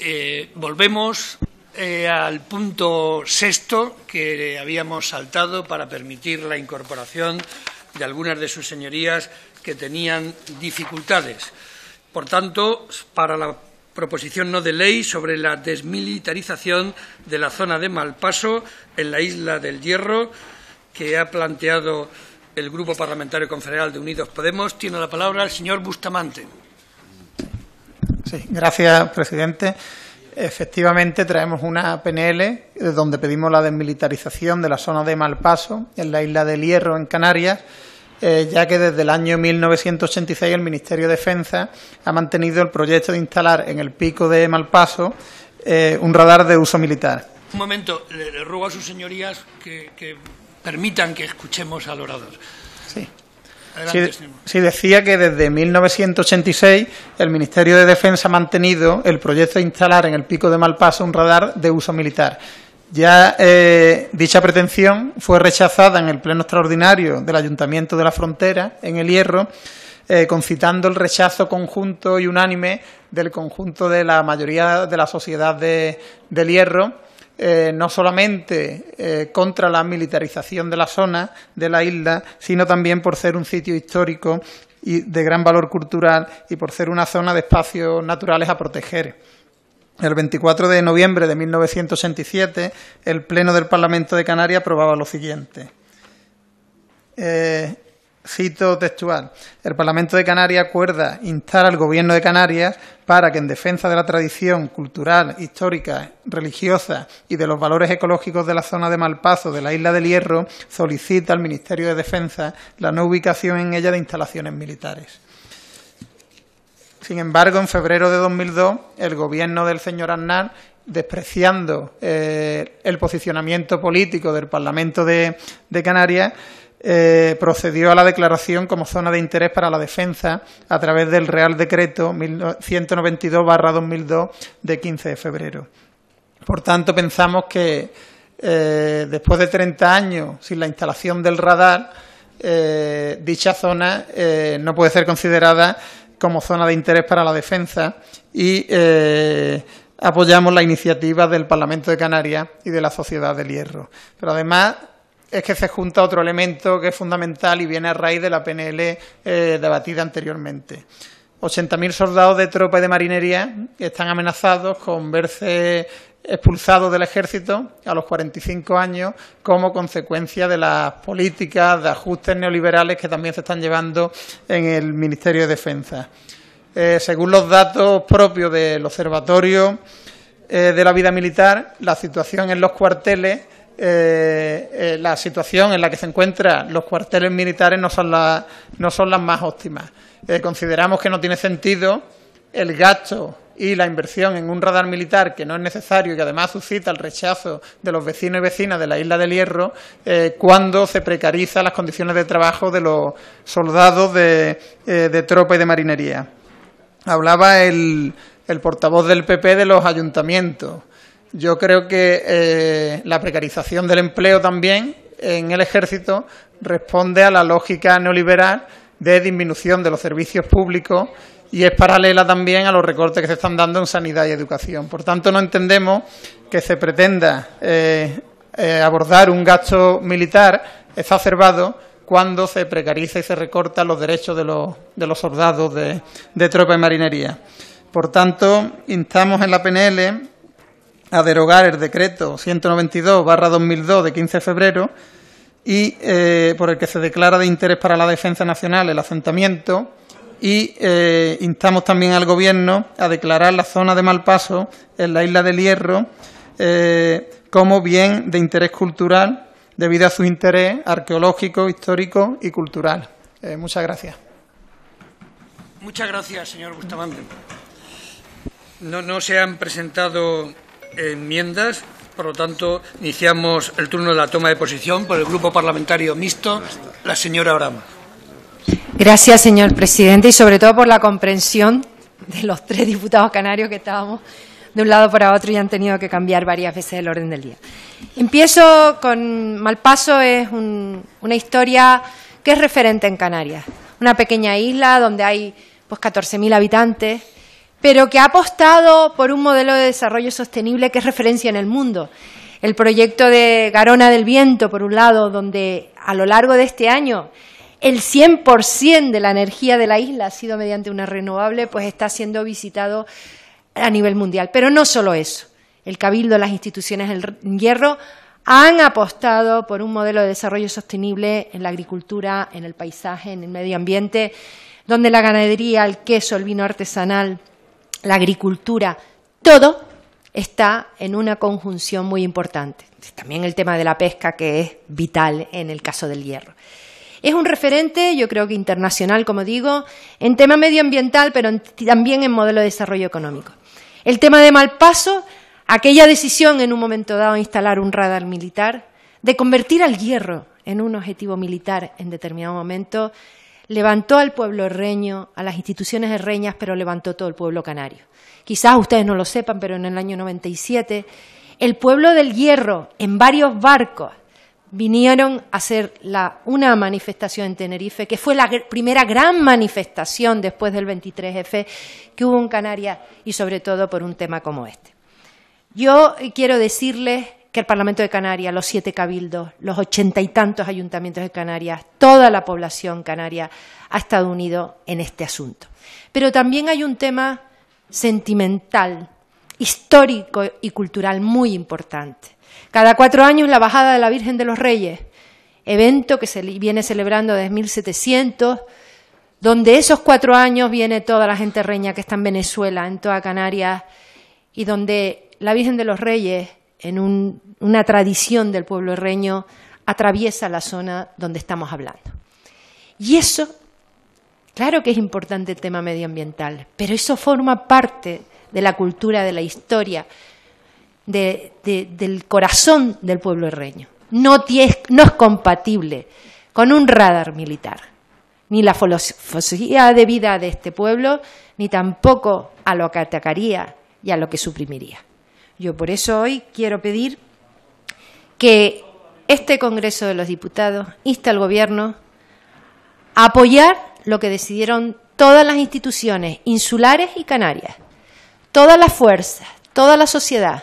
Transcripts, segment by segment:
Eh, volvemos eh, al punto sexto que habíamos saltado para permitir la incorporación de algunas de sus señorías que tenían dificultades. Por tanto, para la proposición no de ley sobre la desmilitarización de la zona de Malpaso en la isla del Hierro que ha planteado el Grupo Parlamentario Confederal de Unidos Podemos, tiene la palabra el señor Bustamante. Sí, gracias, presidente. Efectivamente, traemos una PNL donde pedimos la desmilitarización de la zona de Malpaso, en la isla del Hierro, en Canarias, eh, ya que desde el año 1986 el Ministerio de Defensa ha mantenido el proyecto de instalar en el pico de Malpaso eh, un radar de uso militar. Un momento, le, ruego a sus señorías que permitan que escuchemos al orador. Sí, decía que desde 1986 el Ministerio de Defensa ha mantenido el proyecto de instalar en el pico de Malpaso un radar de uso militar. Ya eh, dicha pretensión fue rechazada en el pleno extraordinario del Ayuntamiento de la Frontera, en El Hierro, eh, concitando el rechazo conjunto y unánime del conjunto de la mayoría de la sociedad de, del Hierro eh, no solamente eh, contra la militarización de la zona, de la isla, sino también por ser un sitio histórico y de gran valor cultural y por ser una zona de espacios naturales a proteger. El 24 de noviembre de 1967, el Pleno del Parlamento de Canarias aprobaba lo siguiente. Eh, Cito textual. El Parlamento de Canarias acuerda instar al Gobierno de Canarias para que, en defensa de la tradición cultural, histórica, religiosa y de los valores ecológicos de la zona de Malpazo de la isla del Hierro, solicita al Ministerio de Defensa la no ubicación en ella de instalaciones militares. Sin embargo, en febrero de 2002, el gobierno del señor Aznar despreciando eh, el posicionamiento político del Parlamento de Canarias, eh, procedió a la declaración como zona de interés para la defensa a través del Real Decreto 192-2002 de 15 de febrero. Por tanto, pensamos que eh, después de 30 años sin la instalación del radar, eh, dicha zona no puede ser considerada como zona de interés para la defensa y apoyamos la iniciativa del Parlamento de Canarias y de la Sociedad del Hierro. Pero además es que se junta otro elemento que es fundamental y viene a raíz de la PNL eh, debatida anteriormente. 80.000 soldados de tropa y de marinería están amenazados con verse expulsados del ejército a los 45 años como consecuencia de las políticas de ajustes neoliberales que también se están llevando en el Ministerio de Defensa. Eh, según los datos propios del Observatorio eh, de la Vida Militar, la situación en los cuarteles eh, eh, la situación en la que se encuentran los cuarteles militares no son, no son las más óptimas. Eh, consideramos que no tiene sentido el gasto y la inversión en un radar militar que no es necesario y que además suscita el rechazo de los vecinos y vecinas de la isla del Hierro cuando se precarizan las condiciones de trabajo de los soldados de, de tropa y de marinería. Hablaba el, el portavoz del PP de los ayuntamientos. Yo creo que eh, la precarización del empleo también en el ejército responde a la lógica neoliberal de disminución de los servicios públicos y es paralela también a los recortes que se están dando en sanidad y educación. Por tanto, no entendemos que se pretenda eh, eh, abordar un gasto militar exacerbado cuando se precariza y se recorta... los derechos de los, soldados de, de tropa y marinería. Por tanto, instamos en la PNL a derogar el decreto 192-2002 de 15 de febrero y eh, por el que se declara de interés para la defensa nacional el asentamiento y eh, instamos también al Gobierno a declarar la zona de Malpaso en la isla del Hierro eh, como bien de interés cultural debido a su interés arqueológico, histórico y cultural. muchas gracias. Muchas gracias, señor Bustamante. No, no se han presentado enmiendas. Por lo tanto, iniciamos el turno de la toma de posición por el Grupo Parlamentario Mixto, la señora Orama. Gracias, señor presidente, y sobre todo por la comprensión de los tres diputados canarios que estábamos de un lado para otro y han tenido que cambiar varias veces el orden del día. Empiezo con Malpaso, es una historia que es referente en Canarias, una pequeña isla donde hay pues 14.000 habitantes, pero que ha apostado por un modelo de desarrollo sostenible que es referencia en el mundo. El proyecto de Garona del Viento, por un lado, donde a lo largo de este año el 100% de la energía de la isla ha sido mediante una renovable, pues está siendo visitado a nivel mundial. Pero no solo eso. El Cabildo, las instituciones del Hierro han apostado por un modelo de desarrollo sostenible en la agricultura, en el paisaje, en el medio ambiente, donde la ganadería, el queso, el vino artesanal, la agricultura, todo está en una conjunción muy importante. También el tema de la pesca, que es vital en el caso del hierro. Es un referente, yo creo que internacional, como digo, en tema medioambiental, pero también en modelo de desarrollo económico. El tema de mal paso, aquella decisión en un momento dado de instalar un radar militar, de convertir al hierro en un objetivo militar en determinado momento, levantó al pueblo herreño, a las instituciones herreñas, pero levantó todo el pueblo canario. Quizás ustedes no lo sepan, pero en el año 97 el pueblo del Hierro, en varios barcos, vinieron a hacer una manifestación en Tenerife, que fue la primera gran manifestación después del 23F que hubo en Canarias y sobre todo por un tema como este. Yo quiero decirles el Parlamento de Canarias, los siete cabildos, los ochenta y tantos ayuntamientos de Canarias, toda la población canaria ha estado unido en este asunto. Pero también hay un tema sentimental, histórico y cultural muy importante. Cada cuatro años la bajada de la Virgen de los Reyes, evento que se viene celebrando desde 1700, donde esos cuatro años viene toda la gente reña que está en Venezuela, en toda Canarias, y donde la Virgen de los Reyes en una tradición del pueblo herreño atraviesa la zona donde estamos hablando. Y eso, claro que es importante el tema medioambiental, pero eso forma parte de la cultura, de la historia, del corazón del pueblo herreño. No, no es compatible con un radar militar, ni la filosofía de vida de este pueblo, ni tampoco a lo que atacaría y a lo que suprimiría. Yo por eso hoy quiero pedir que este Congreso de los Diputados insta al Gobierno a apoyar lo que decidieron todas las instituciones insulares y canarias, todas las fuerzas, toda la sociedad,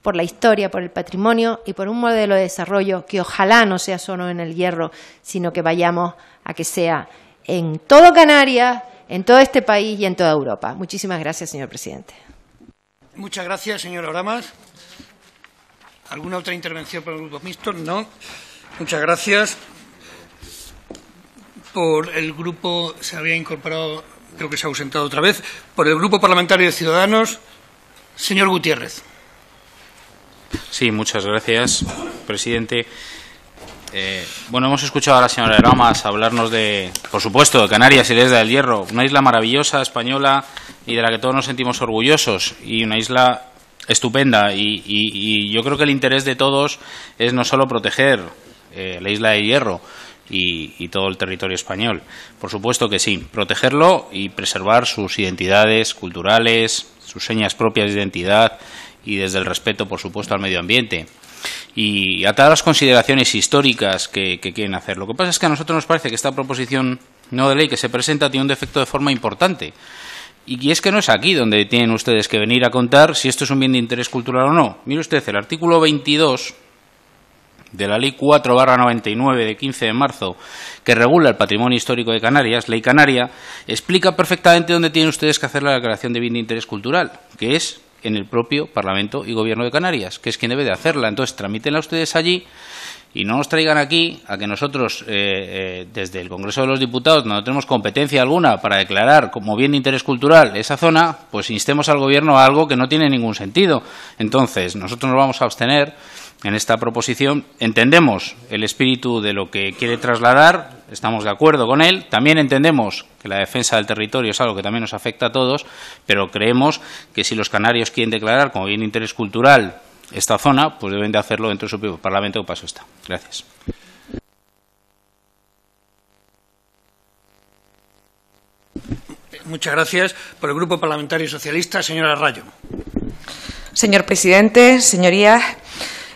por la historia, por el patrimonio y por un modelo de desarrollo que ojalá no sea solo en el hierro, sino que vayamos a que sea en todo Canarias, en todo este país y en toda Europa. Muchísimas gracias, señor presidente. Muchas gracias, señor Oramas. ¿Alguna otra intervención por el Grupo Mixto? No. Muchas gracias. Por el grupo se había incorporado, creo que se ha ausentado otra vez, por el Grupo Parlamentario de Ciudadanos, señor Gutiérrez. Sí, muchas gracias, presidente. Eh, bueno, hemos escuchado a la señora Lamas hablarnos de, por supuesto, de Canarias y desde del Hierro, una isla maravillosa, española y de la que todos nos sentimos orgullosos y una isla estupenda. Y, yo creo que el interés de todos es no solo proteger eh, la isla de Hierro y, y todo el territorio español, por supuesto que sí, protegerlo y preservar sus identidades culturales, sus señas propias de identidad y desde el respeto, por supuesto, al medio ambiente y a todas las consideraciones históricas que, quieren hacer. Lo que pasa es que a nosotros nos parece que esta proposición no de ley que se presenta tiene un defecto de forma importante. Y es que no es aquí donde tienen ustedes que venir a contar si esto es un bien de interés cultural o no. Mire usted, el artículo 22 de la Ley 4 barra 99 de 15 de marzo que regula el patrimonio histórico de Canarias, Ley Canaria, explica perfectamente dónde tienen ustedes que hacer la declaración de bien de interés cultural, que es en el propio Parlamento y Gobierno de Canarias, que es quien debe de hacerla. Entonces, tramítenla ustedes allí y no nos traigan aquí a que nosotros, eh, eh, desde el Congreso de los Diputados, no tenemos competencia alguna para declarar como bien de interés cultural esa zona, pues instemos al Gobierno a algo que no tiene ningún sentido. Entonces, nosotros nos vamos a abstener en esta proposición. Entendemos el espíritu de lo que quiere trasladar, estamos de acuerdo con él. También entendemos que la defensa del territorio es algo que también nos afecta a todos, pero creemos que si los canarios quieren declarar como bien interés cultural esta zona, pues deben de hacerlo dentro de su propio Parlamento, que paso está. Gracias. Muchas gracias. Por el Grupo Parlamentario Socialista, señora Rayo. Señor presidente, señorías.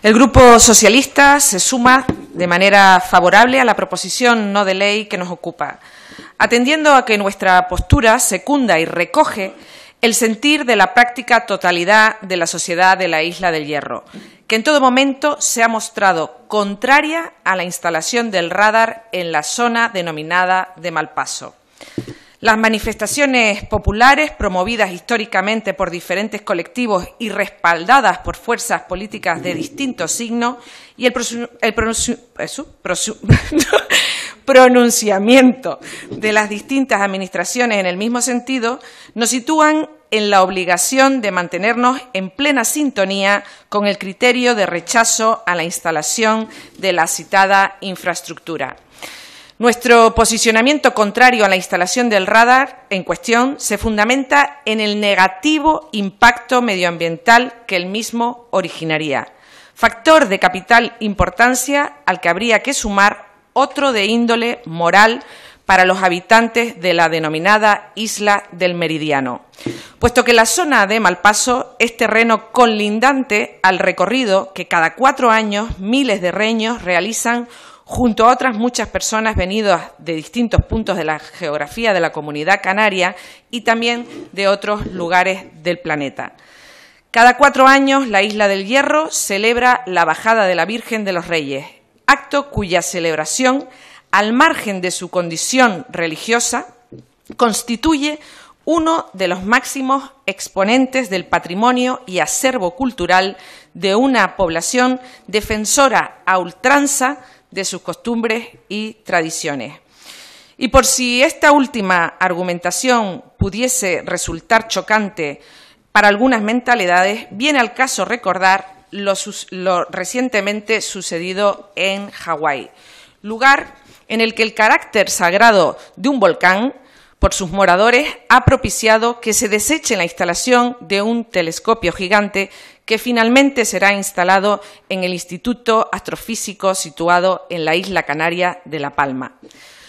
El Grupo Socialista se suma de manera favorable a la proposición no de ley que nos ocupa, atendiendo a que nuestra postura secunda y recoge el sentir de la práctica totalidad de la sociedad de la Isla del Hierro, que en todo momento se ha mostrado contraria a la instalación del radar en la zona denominada de Malpaso. Las manifestaciones populares, promovidas históricamente por diferentes colectivos y respaldadas por fuerzas políticas de distintos signo y el, pronunciamiento de las distintas administraciones en el mismo sentido, nos sitúan en la obligación de mantenernos en plena sintonía con el criterio de rechazo a la instalación de la citada infraestructura. Nuestro posicionamiento contrario a la instalación del radar en cuestión se fundamenta en el negativo impacto medioambiental que el mismo originaría, factor de capital importancia al que habría que sumar otro de índole moral para los habitantes de la denominada Isla del Meridiano, puesto que la zona de Malpaso es terreno colindante al recorrido que cada cuatro años miles de reños realizan junto a otras muchas personas venidas de distintos puntos de la geografía de la comunidad canaria y también de otros lugares del planeta. Cada cuatro años la Isla del Hierro celebra la Bajada de la Virgen de los Reyes, acto cuya celebración, al margen de su condición religiosa, constituye uno de los máximos exponentes del patrimonio y acervo cultural de una población defensora a ultranza de sus costumbres y tradiciones. Y por si esta última argumentación pudiese resultar chocante para algunas mentalidades, viene al caso recordar lo, recientemente sucedido en Hawái, lugar en el que el carácter sagrado de un volcán por sus moradores ha propiciado que se deseche la instalación de un telescopio gigante que finalmente será instalado en el Instituto Astrofísico situado en la isla canaria de La Palma.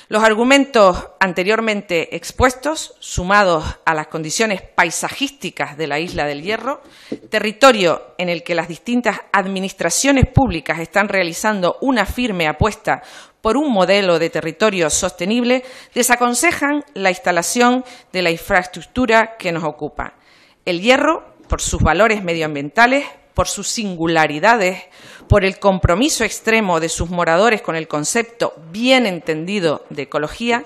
Los argumentos anteriormente expuestos, sumados a las condiciones paisajísticas de la isla del Hierro, territorio en el que las distintas administraciones públicas están realizando una firme apuesta por un modelo de territorio sostenible, desaconsejan la instalación de la infraestructura que nos ocupa. El Hierro por sus valores medioambientales, por sus singularidades, por el compromiso extremo de sus moradores con el concepto bien entendido de ecología,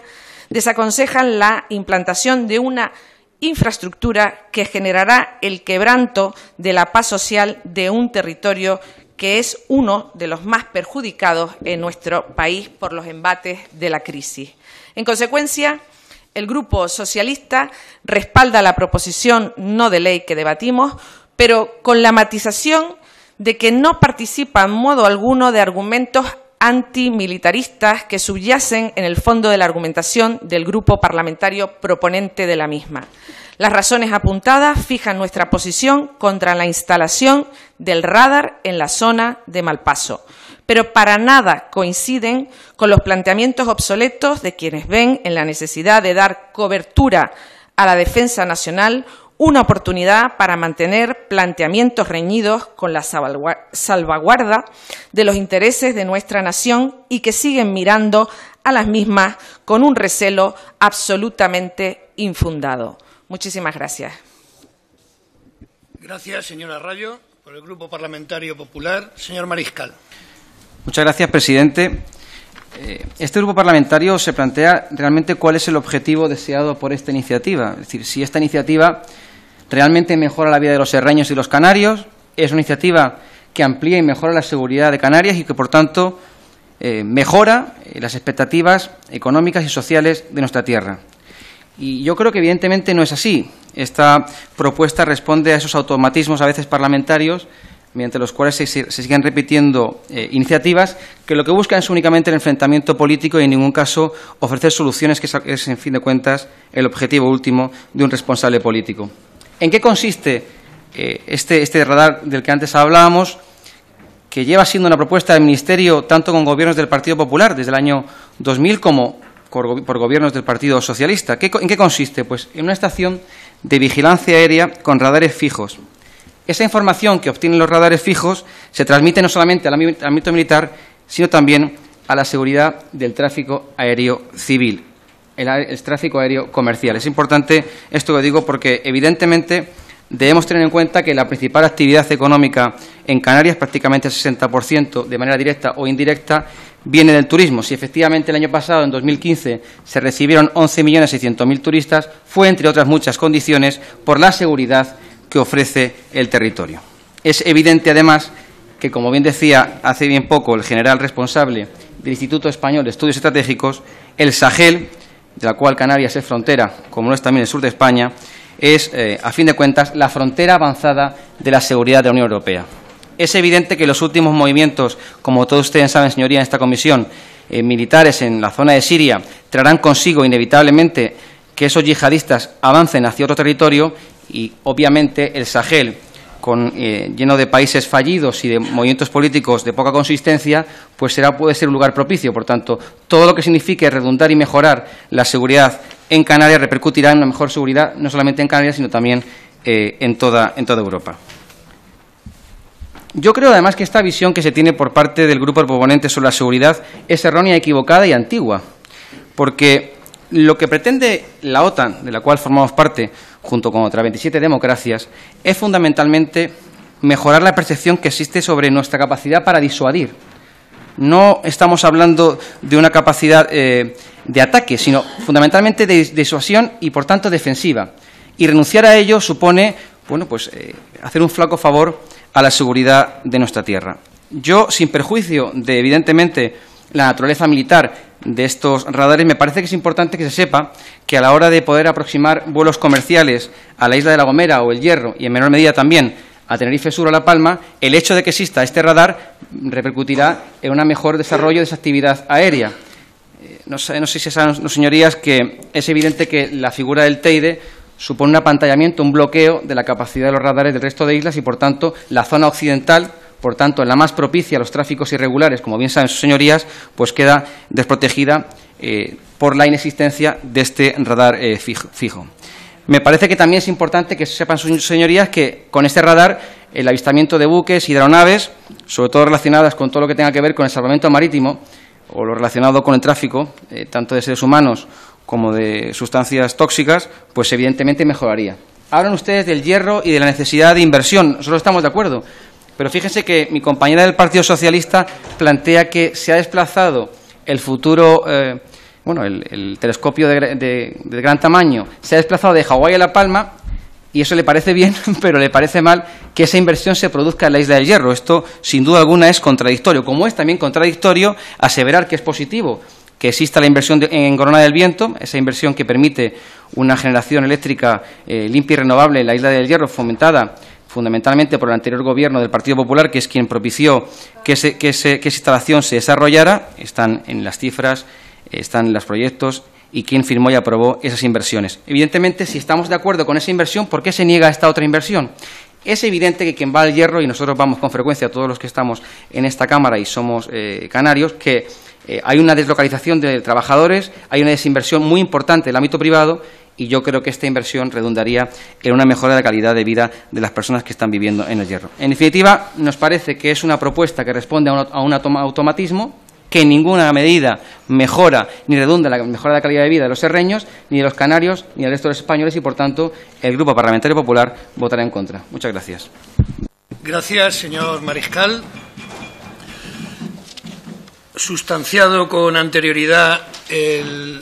desaconsejan la implantación de una infraestructura que generará el quebranto de la paz social de un territorio que es uno de los más perjudicados en nuestro país por los embates de la crisis. En consecuencia, el Grupo Socialista respalda la proposición no de ley que debatimos, pero con la matización de que no participa en modo alguno de argumentos antimilitaristas que subyacen en el fondo de la argumentación del grupo parlamentario proponente de la misma. Las razones apuntadas fijan nuestra posición contra la instalación del radar en la zona de Malpaso pero para nada coinciden con los planteamientos obsoletos de quienes ven en la necesidad de dar cobertura a la defensa nacional una oportunidad para mantener planteamientos reñidos con la salvaguarda de los intereses de nuestra nación y que siguen mirando a las mismas con un recelo absolutamente infundado. Muchísimas gracias. Gracias, señora Rayo. Por el Grupo Parlamentario Popular, señor Mariscal. Muchas gracias, presidente. Eh, este grupo parlamentario se plantea realmente cuál es el objetivo deseado por esta iniciativa. Es decir, si esta iniciativa realmente mejora la vida de los serreños y los canarios, es una iniciativa que amplía y mejora la seguridad de Canarias y que, por tanto, eh, mejora eh, las expectativas económicas y sociales de nuestra tierra. Y yo creo que, evidentemente, no es así. Esta propuesta responde a esos automatismos, a veces parlamentarios, mediante los cuales se, siguen repitiendo eh, iniciativas que lo que buscan es únicamente el enfrentamiento político y en ningún caso ofrecer soluciones, que es, en fin de cuentas el objetivo último de un responsable político. ¿En qué consiste eh, este, este radar del que antes hablábamos? que lleva siendo una propuesta del Ministerio tanto con gobiernos del Partido Popular desde el año 2000 como por gobiernos del Partido Socialista. ¿En qué consiste? Pues en una estación de vigilancia aérea con radares fijos, esa información que obtienen los radares fijos se transmite no solamente al ámbito militar, sino también a la seguridad del tráfico aéreo civil, el, tráfico aéreo comercial. Es importante esto que digo porque, evidentemente, debemos tener en cuenta que la principal actividad económica en Canarias, prácticamente el 60% de manera directa o indirecta, viene del turismo. Si efectivamente el año pasado, en 2015, se recibieron 11.600.000 turistas, fue, entre otras muchas condiciones, por la seguridad que ofrece el territorio. Es evidente, además, que, como bien decía hace bien poco el general responsable del Instituto Español de Estudios Estratégicos, el Sahel, de la cual Canarias es frontera, como no es también el sur de España, es, eh, a fin de cuentas, la frontera avanzada de la seguridad de la Unión Europea. Es evidente que los últimos movimientos, como todos ustedes saben, señoría, en esta comisión, eh, militares en la zona de Siria, traerán consigo inevitablemente que esos yihadistas avancen hacia otro territorio y obviamente el Sahel, eh, lleno de países fallidos y de movimientos políticos de poca consistencia, pues puede ser un lugar propicio. Por tanto, todo lo que signifique redundar y mejorar la seguridad en Canarias repercutirá en una mejor seguridad, no solamente en Canarias, sino también eh, en, toda, en toda Europa. Yo creo además que esta visión que se tiene por parte del grupo de proponentes sobre la seguridad es errónea, equivocada y antigua, porque lo que pretende la OTAN, de la cual formamos parte, junto con otras 27 democracias, es fundamentalmente mejorar la percepción que existe sobre nuestra capacidad para disuadir. No estamos hablando de una capacidad eh, de ataque, sino fundamentalmente de disuasión y, por tanto, defensiva. Y renunciar a ello supone bueno, pues, eh, hacer un flaco favor a la seguridad de nuestra tierra. Yo, sin perjuicio de, evidentemente, la naturaleza militar de estos radares, me parece que es importante que se sepa que a la hora de poder aproximar vuelos comerciales a la isla de La Gomera o el Hierro, y en menor medida también a Tenerife Sur o La Palma, el hecho de que exista este radar repercutirá en un mejor desarrollo de esa actividad aérea. Eh, no sé, si saben, señorías, que es evidente que la figura del Teide supone un apantallamiento, un bloqueo de la capacidad de los radares del resto de islas y, por tanto, la zona occidental por tanto, la más propicia a los tráficos irregulares, como bien saben sus señorías, pues queda desprotegida eh, por la inexistencia de este radar eh, fijo, Me parece que también es importante que sepan sus señorías que con este radar el avistamiento de buques y de aeronaves, sobre todo relacionadas con todo lo que tenga que ver con el salvamento marítimo o lo relacionado con el tráfico, eh, tanto de seres humanos como de sustancias tóxicas, pues evidentemente mejoraría. Hablan ustedes del hierro y de la necesidad de inversión. Nosotros estamos de acuerdo, pero fíjense que mi compañera del Partido Socialista plantea que se ha desplazado el futuro, eh, bueno, el, telescopio de, gran tamaño, se ha desplazado de Hawái a La Palma y eso le parece bien, pero le parece mal que esa inversión se produzca en la Isla del Hierro. Esto, sin duda alguna, es contradictorio. Como es también contradictorio aseverar que es positivo que exista la inversión en Corona del Viento, esa inversión que permite una generación eléctrica eh, limpia y renovable en la Isla del Hierro, fomentada fundamentalmente por el anterior gobierno del Partido Popular, que es quien propició que, esa instalación se desarrollara, están en las cifras, eh, están en los proyectos y quien firmó y aprobó esas inversiones. Evidentemente, si estamos de acuerdo con esa inversión, ¿por qué se niega esta otra inversión? Es evidente que quien va al hierro, y nosotros vamos con frecuencia, todos los que estamos en esta Cámara y somos eh, canarios, que eh, hay una deslocalización de trabajadores, hay una desinversión muy importante del ámbito privado y yo creo que esta inversión redundaría en una mejora de la calidad de vida de las personas que están viviendo en el hierro. En definitiva, nos parece que es una propuesta que responde a un automatismo que en ninguna medida mejora ni redunda la mejora de la calidad de vida de los serreños, ni de los canarios, ni del resto de los españoles y, por tanto, el Grupo Parlamentario Popular votará en contra. Muchas gracias. Gracias, señor Mariscal. Sustanciado con anterioridad el